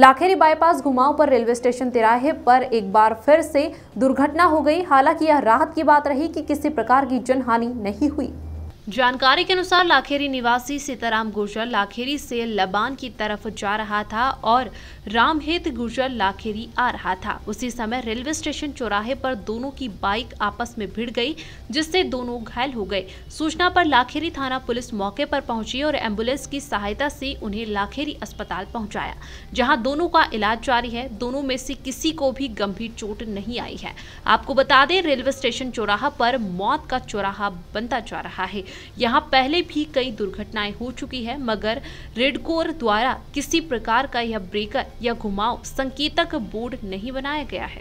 Lakheri bypass घुमाव पर railway station तिराहे पर एक बार फिर से दुर्घटना हो गई हालांकि यह राहत की बात रही कि किसी प्रकार की जनहानि नहीं हुई जानकारी के अनुसार लाखेरी निवासी सीताराम गुर्जर लाखेरी से लबान की तरफ जा रहा था और रामहित गुर्जर लाखेरी आ रहा था उसी समय रेलवे स्टेशन चौराहे पर दोनों की बाइक आपस में भिड़ गई जिससे दोनों घायल हो गए सूचना पर लाखेरी थाना पुलिस मौके पर पहुंची और एम्बुलेंस की सहायता से उन्हें लाखेरी अस्पताल पहुंचाया जहाँ दोनों का इलाज जारी है दोनों में से किसी को भी गंभीर चोट नहीं आई है आपको बता दें रेलवे स्टेशन चौराहा पर मौत का चौराहा बनता जा रहा है यहाँ पहले भी कई दुर्घटनाएं हो चुकी है मगर रेडकोर द्वारा किसी प्रकार का यह ब्रेकर या घुमाव संकेतक बोर्ड नहीं बनाया गया है